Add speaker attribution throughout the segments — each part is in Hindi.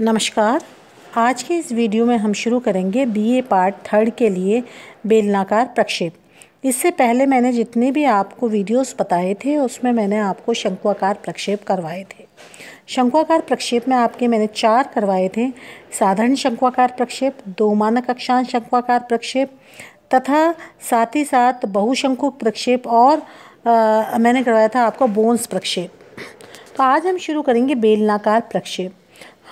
Speaker 1: नमस्कार आज के इस वीडियो में हम शुरू करेंगे बीए पार्ट थर्ड के लिए बेलनाकार प्रक्षेप इससे पहले मैंने जितने भी आपको वीडियोस बताए थे उसमें मैंने आपको शंकुआकार प्रक्षेप करवाए थे शंकुआकार प्रक्षेप में आपके मैंने चार करवाए थे साधारण शंकुआकार प्रक्षेप दो मानक अक्षांश शंकुआकार प्रक्षेप तथा साथ ही साथ बहुशंकु प्रक्षेप और आ, मैंने करवाया था आपको बोन्स प्रक्षेप तो आज हम शुरू करेंगे बेलनाकार प्रक्षेप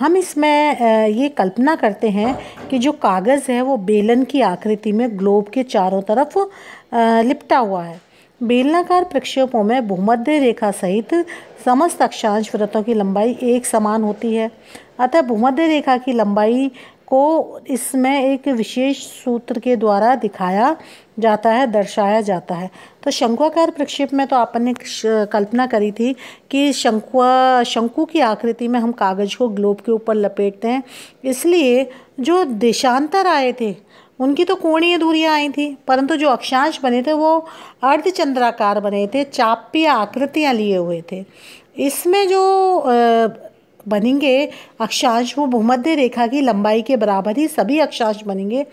Speaker 1: हम इसमें ये कल्पना करते हैं कि जो कागज़ है वो बेलन की आकृति में ग्लोब के चारों तरफ लिपटा हुआ है बेलनाकार प्रक्षेपों में भूमध्य रेखा सहित समस्त अक्षांश वृत्तों की लंबाई एक समान होती है अतः भूमध्य रेखा की लंबाई को इसमें एक विशेष सूत्र के द्वारा दिखाया जाता है दर्शाया जाता है तो शंकुआकार प्रक्षेप में तो आपन ने कल्पना करी थी कि शंकुआ शंकु की आकृति में हम कागज़ को ग्लोब के ऊपर लपेटते हैं इसलिए जो देशांतर आए थे उनकी तो कोणीय दूरियां आई थी परंतु जो अक्षांश बने थे वो अर्धचंद्राकार बने थे चापीय आकृतियां लिए हुए थे इसमें जो बनेंगे अक्षांश वो भूमध्य रेखा की लंबाई के बराबर ही सभी अक्षांश बनेंगे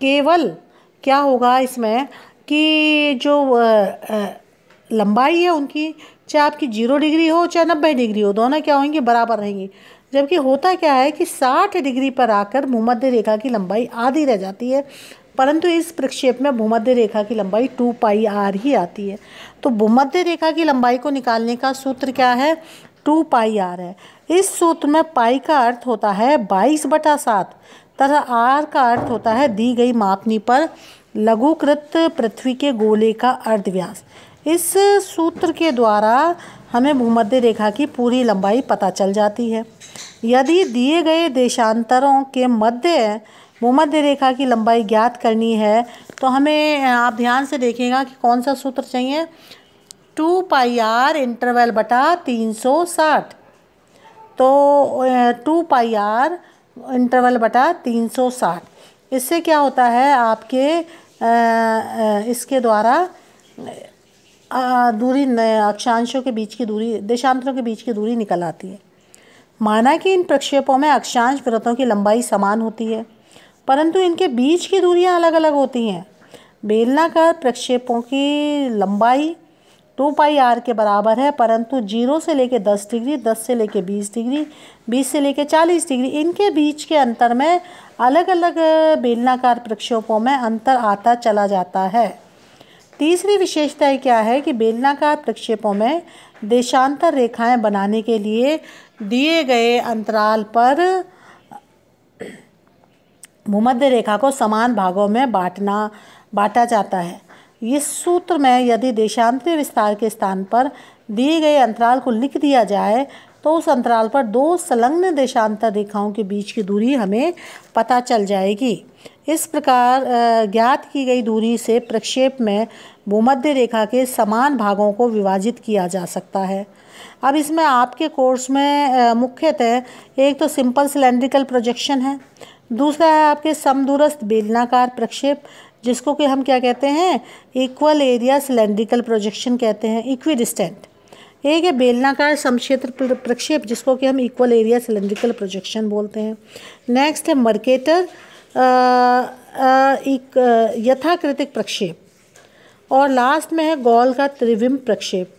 Speaker 1: केवल क्या होगा इसमें कि जो लंबाई है उनकी चाहे आपकी जीरो डिग्री हो चाहे नब्बे डिग्री हो दोनों क्या होंगी बराबर रहेंगी जबकि होता क्या है कि साठ डिग्री पर आकर भूमध्य रेखा की लंबाई आधी रह जाती है परंतु इस प्रक्षेप में भूमध्य रेखा की लंबाई टू पाई आर ही आती है तो भूमध्य रेखा की लंबाई को निकालने का सूत्र क्या है टू पाई आर है इस सूत्र में पाई का अर्थ होता है बाईस बटा सात तथा आर का अर्थ होता है दी गई मापनी पर लघुकृत पृथ्वी के गोले का अर्धव्यास इस सूत्र के द्वारा हमें भूमध्य रेखा की पूरी लंबाई पता चल जाती है यदि दिए गए देशांतरों के मध्य भूमध्य रेखा की लंबाई ज्ञात करनी है तो हमें आप ध्यान से देखेगा कि कौन सा सूत्र चाहिए टू पाई आर इंटरवल बटा तीन सौ साठ तो टू पाई आर इंटरवल बटा तीन सौ साठ इससे क्या होता है आपके इसके द्वारा दूरी अक्षांशों के बीच की दूरी देशांतरों के बीच की दूरी निकल आती है माना कि इन प्रक्षेपों में अक्षांश व्रतों की लंबाई समान होती है परंतु इनके बीच की दूरियां अलग अलग होती हैं बेलनाकार प्रक्षेपों की लंबाई टू पाई आर के बराबर है परंतु जीरो से लेके दस डिग्री दस से लेके बीस डिग्री बीस से लेके चालीस डिग्री इनके बीच के अंतर में अलग अलग बेलनाकार प्रक्षेपों में अंतर आता चला जाता है तीसरी विशेषता क्या है कि बेलनाकार प्रक्षेपों में देशांतर रेखाएं बनाने के लिए दिए गए अंतराल पर भूमध्य रेखा को समान भागों में बांटना बांटा जाता है इस सूत्र में यदि देशांतरीय विस्तार के स्थान पर दिए गए अंतराल को लिख दिया जाए तो उस अंतराल पर दो संलग्न देशांतर रेखाओं के बीच की दूरी हमें पता चल जाएगी इस प्रकार ज्ञात की गई दूरी से प्रक्षेप में भूमध्य रेखा के समान भागों को विभाजित किया जा सकता है अब इसमें आपके कोर्स में मुख्यतः एक तो सिंपल सिलेंड्रिकल प्रोजेक्शन है दूसरा है आपके समदूरस्थ बेलनाकार प्रक्षेप जिसको कि हम क्या कहते हैं इक्वल एरिया सिलेंड्रिकल प्रोजेक्शन कहते हैं इक्वी डिस्टेंट एक है बेलनाकार समक्षेत्र प्रक्षेप जिसको कि हम इक्वल एरिया सिलेंड्रिकल प्रोजेक्शन बोलते हैं नेक्स्ट है मर्केटर यथाकृतिक प्रक्षेप और लास्ट में है गोल का त्रिविम प्रक्षेप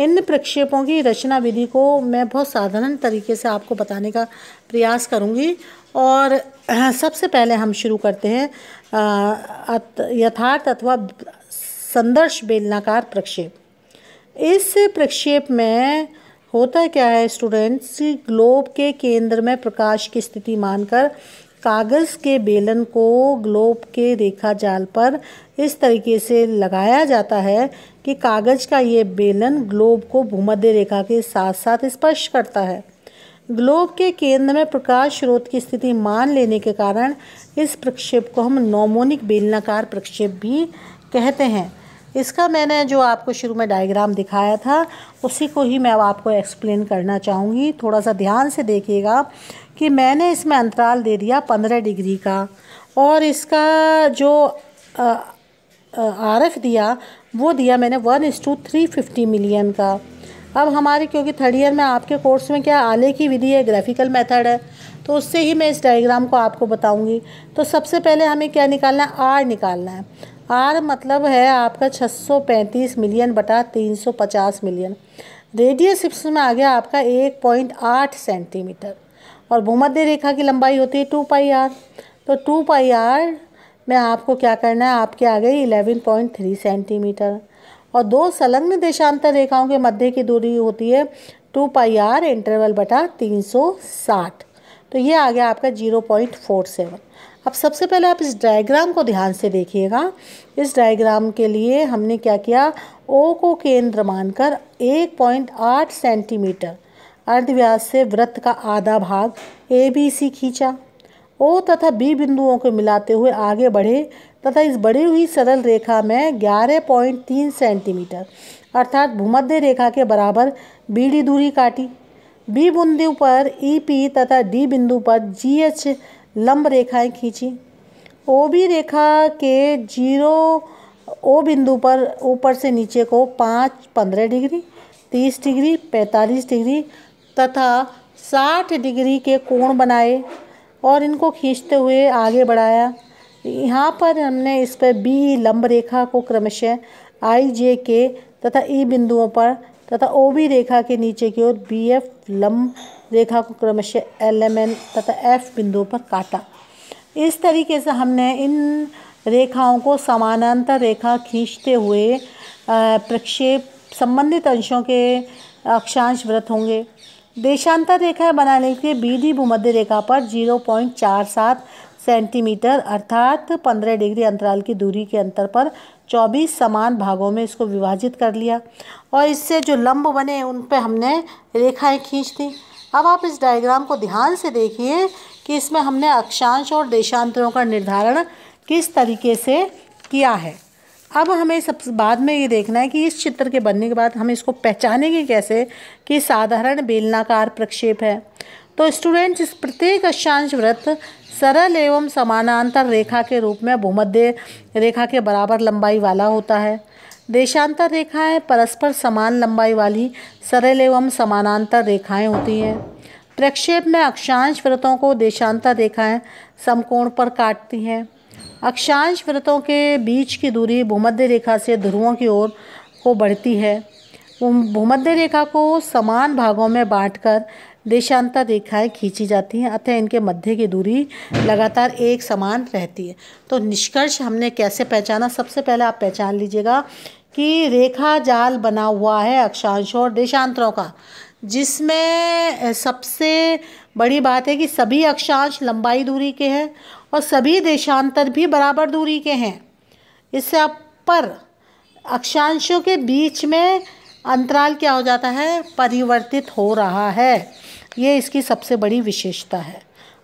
Speaker 1: इन प्रक्षेपों की रचना विधि को मैं बहुत साधारण तरीके से आपको बताने का प्रयास करूंगी और हाँ, सबसे पहले हम शुरू करते हैं यथार्थ अथवा संदर्श बेलनाकार प्रक्षेप इस प्रक्षेप में होता क्या है स्टूडेंट्स ग्लोब के केंद्र में प्रकाश की स्थिति मानकर कागज़ के बेलन को ग्लोब के रेखा जाल पर इस तरीके से लगाया जाता है कि कागज़ का ये बेलन ग्लोब को भूमध्य रेखा के साथ साथ स्पर्श करता है ग्लोब के केंद्र में प्रकाश स्रोत की स्थिति मान लेने के कारण इस प्रक्षेप को हम नोमोनिक बेलनाकार प्रक्षेप भी कहते हैं इसका मैंने जो आपको शुरू में डायग्राम दिखाया था उसी को ही मैं अब आपको एक्सप्लेन करना चाहूँगी थोड़ा सा ध्यान से देखिएगा कि मैंने इसमें अंतराल दे दिया पंद्रह डिग्री का और इसका जो आर एफ दिया वो दिया मैंने वन इस टू थ्री फिफ्टी मिलियन का अब हमारे क्योंकि थर्ड ईयर में आपके कोर्स में क्या आले की विधि है ग्राफिकल मेथड है तो उससे ही मैं इस डायग्राम को आपको बताऊंगी तो सबसे पहले हमें क्या निकालना है आर निकालना है आर मतलब है आपका 635 मिलियन बटा 350 मिलियन रेडियस में आ गया आपका 1.8 सेंटीमीटर और भूमध्य रेखा की लंबाई होती है टू पाई आर तो टू पाई आर में आपको क्या करना है आपके आ गई इलेवन सेंटीमीटर और दो संलग्न देशांतर रेखाओं के मध्य की दूरी होती है टू पाई आर इंटरवल बटा तीन सौ साठ तो ये आ गया आपका जीरो पॉइंट फोर सेवन अब सबसे पहले आप इस डायग्राम को ध्यान से देखिएगा इस डायग्राम के लिए हमने क्या किया ओ को केंद्र मानकर एक पॉइंट आठ सेंटीमीटर अर्धव्यास से व्रत का आधा भाग ए बी सी खींचा ओ तथा बी बिंदुओं को मिलाते हुए आगे बढ़े तथा इस बढ़ी हुई सरल रेखा में ग्यारह पॉइंट तीन सेंटीमीटर अर्थात भूमध्य रेखा के बराबर बीड़ी दूरी काटी बी बिंदु पर ई e पी तथा डी बिंदु पर जी एच लंब रेखाएं खींची ओ बी रेखा के जीरो ओ बिंदु पर ऊपर से नीचे को पाँच पंद्रह डिग्री तीस डिग्री पैंतालीस डिग्री तथा साठ डिग्री के कोण बनाए और इनको खींचते हुए आगे बढ़ाया यहाँ पर हमने इस पर बी लंब रेखा को क्रमशः आई जे के तथा ई बिंदुओं पर तथा ओ बी रेखा के नीचे की ओर बी एफ लंब रेखा को क्रमशः एल एम एन तथा एफ बिंदुओं पर काटा इस तरीके से हमने इन रेखाओं को समानांतर रेखा खींचते हुए प्रक्षेप संबंधित अंशों के अक्षांश व्रत होंगे देशांतर रेखाएं बनाने के लिए बी डी भूमध्य रेखा पर जीरो पॉइंट चार सात सेंटीमीटर अर्थात 15 डिग्री अंतराल की दूरी के अंतर पर 24 समान भागों में इसको विभाजित कर लिया और इससे जो लंब बने उन पर हमने रेखाएं खींच दी अब आप इस डायग्राम को ध्यान से देखिए कि इसमें हमने अक्षांश और देशांतरों का निर्धारण किस तरीके से किया है अब हमें सब बाद में ये देखना है कि इस चित्र के बनने के बाद हम इसको पहचानेंगे कैसे कि साधारण बेलनाकार प्रक्षेप है तो स्टूडेंट्स इस प्रत्येक अक्षांश व्रत सरल एवं समानांतर रेखा के रूप में भूमध्य रेखा के बराबर लंबाई वाला होता है देशांतर रेखाएं परस्पर समान लंबाई वाली सरल एवं समानांतर रेखाएं होती हैं प्रक्षेप में अक्षांश व्रतों को देशांतर रेखाएं समकोण पर काटती हैं अक्षांश व्रतों के बीच की दूरी भूमध्य रेखा से ध्रुवों की ओर को बढ़ती है भूमध्य रेखा को समान भागों में बांटकर देशांतर रेखाएं खींची जाती हैं अतः इनके मध्य की दूरी लगातार एक समान रहती है तो निष्कर्ष हमने कैसे पहचाना सबसे पहले आप पहचान लीजिएगा कि रेखा जाल बना हुआ है अक्षांशों और देशांतरों का जिसमें सबसे बड़ी बात है कि सभी अक्षांश लंबाई दूरी के हैं और सभी देशांतर भी बराबर दूरी के हैं इससे आप पर अक्षांशों के बीच में अंतराल क्या हो जाता है परिवर्तित हो रहा है ये इसकी सबसे बड़ी विशेषता है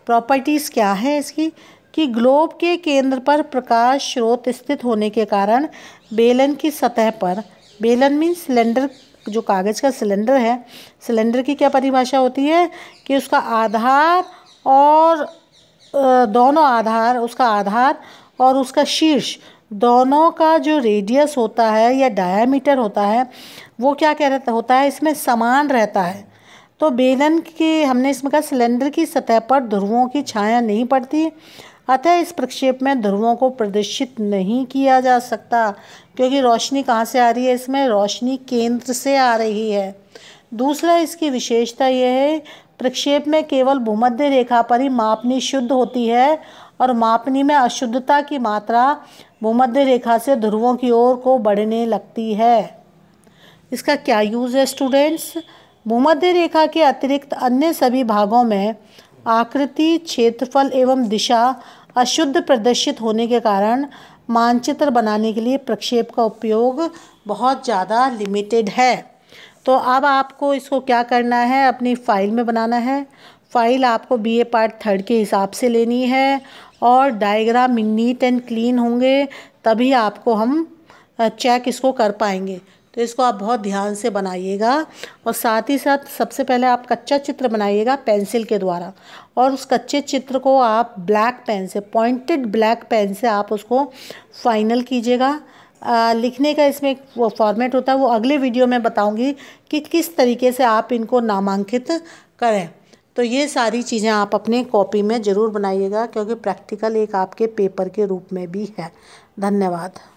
Speaker 1: प्रॉपर्टीज़ क्या है इसकी कि ग्लोब के केंद्र पर प्रकाश स्रोत स्थित होने के कारण बेलन की सतह पर बेलन मीन सिलेंडर जो कागज़ का सिलेंडर है सिलेंडर की क्या परिभाषा होती है कि उसका आधार और दोनों आधार उसका आधार और उसका शीर्ष दोनों का जो रेडियस होता है या डायामीटर होता है वो क्या कह रहता होता है इसमें समान रहता है तो बेलन की हमने इसमें कहा सिलेंडर की सतह पर ध्रुवों की छाया नहीं पड़ती अतः इस प्रक्षेप में ध्रुवों को प्रदर्शित नहीं किया जा सकता क्योंकि रोशनी कहाँ से आ रही है इसमें रोशनी केंद्र से आ रही है दूसरा इसकी विशेषता यह है प्रक्षेप में केवल भूमध्य रेखा पर ही मापनी शुद्ध होती है और मापनी में अशुद्धता की मात्रा भूमध्य रेखा से ध्रुवों की ओर को बढ़ने लगती है इसका क्या यूज़ है स्टूडेंट्स भूमध्य रेखा के अतिरिक्त अन्य सभी भागों में आकृति क्षेत्रफल एवं दिशा अशुद्ध प्रदर्शित होने के कारण मानचित्र बनाने के लिए प्रक्षेप का उपयोग बहुत ज़्यादा लिमिटेड है तो अब आपको इसको क्या करना है अपनी फ़ाइल में बनाना है फ़ाइल आपको बीए पार्ट थर्ड के हिसाब से लेनी है और डायग्राम नीट एंड क्लीन होंगे तभी आपको हम चेक इसको कर पाएंगे तो इसको आप बहुत ध्यान से बनाइएगा और साथ ही साथ सबसे पहले आप कच्चा चित्र बनाइएगा पेंसिल के द्वारा और उस कच्चे चित्र को आप ब्लैक पेन से पॉइंटेड ब्लैक पेन से आप उसको फाइनल कीजिएगा लिखने का इसमें एक फॉर्मेट होता है वो अगले वीडियो में बताऊंगी कि किस तरीके से आप इनको नामांकित करें तो ये सारी चीज़ें आप अपने कॉपी में ज़रूर बनाइएगा क्योंकि प्रैक्टिकल एक आपके पेपर के रूप में भी है धन्यवाद